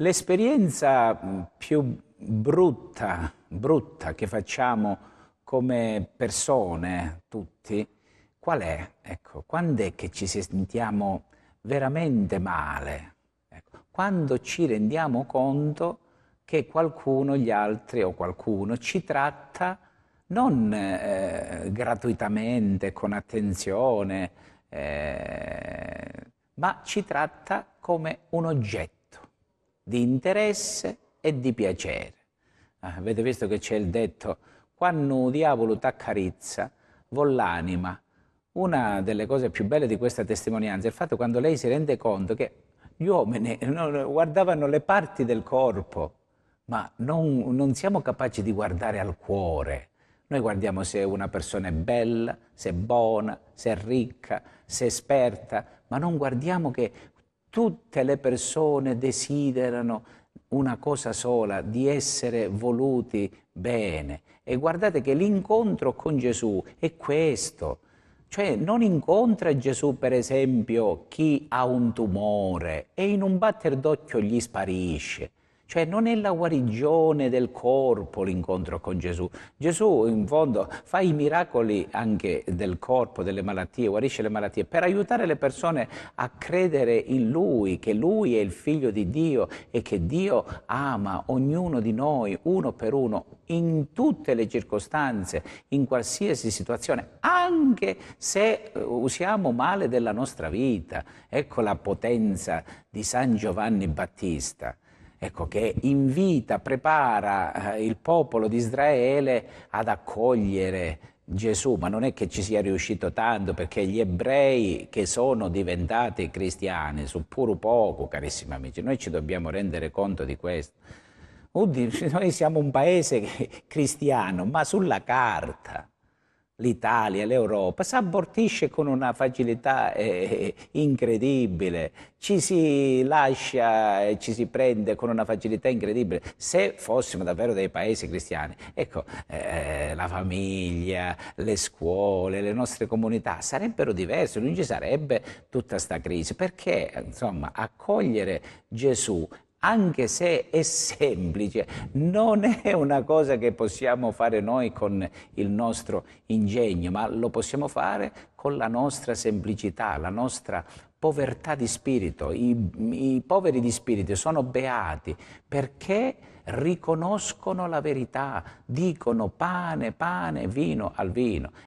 L'esperienza mm, più brutta, brutta che facciamo come persone tutti, qual è? Ecco, quando è che ci sentiamo veramente male? Ecco, quando ci rendiamo conto che qualcuno, gli altri o qualcuno ci tratta non eh, gratuitamente, con attenzione, eh, ma ci tratta come un oggetto di interesse e di piacere. Ah, avete visto che c'è il detto, quando diavolo t'accarezza, l'anima. Una delle cose più belle di questa testimonianza è il fatto quando lei si rende conto che gli uomini guardavano le parti del corpo, ma non, non siamo capaci di guardare al cuore. Noi guardiamo se una persona è bella, se è buona, se è ricca, se è esperta, ma non guardiamo che tutte le persone desiderano una cosa sola, di essere voluti bene. E guardate che l'incontro con Gesù è questo. Cioè non incontra Gesù per esempio chi ha un tumore e in un batter d'occhio gli sparisce. Cioè non è la guarigione del corpo l'incontro con Gesù. Gesù in fondo fa i miracoli anche del corpo, delle malattie, guarisce le malattie, per aiutare le persone a credere in Lui, che Lui è il figlio di Dio e che Dio ama ognuno di noi, uno per uno, in tutte le circostanze, in qualsiasi situazione, anche se eh, usiamo male della nostra vita. Ecco la potenza di San Giovanni Battista ecco, che invita, prepara eh, il popolo di Israele ad accogliere Gesù, ma non è che ci sia riuscito tanto perché gli ebrei che sono diventati cristiani su pur poco, carissimi amici, noi ci dobbiamo rendere conto di questo. Udì, noi siamo un paese cristiano, ma sulla carta l'Italia, l'Europa, si abortisce con una facilità eh, incredibile, ci si lascia e ci si prende con una facilità incredibile. Se fossimo davvero dei paesi cristiani, ecco, eh, la famiglia, le scuole, le nostre comunità sarebbero diverse, non ci sarebbe tutta questa crisi, perché insomma accogliere Gesù anche se è semplice, non è una cosa che possiamo fare noi con il nostro ingegno, ma lo possiamo fare con la nostra semplicità, la nostra povertà di spirito. I, i poveri di spirito sono beati perché riconoscono la verità, dicono pane, pane, vino al vino.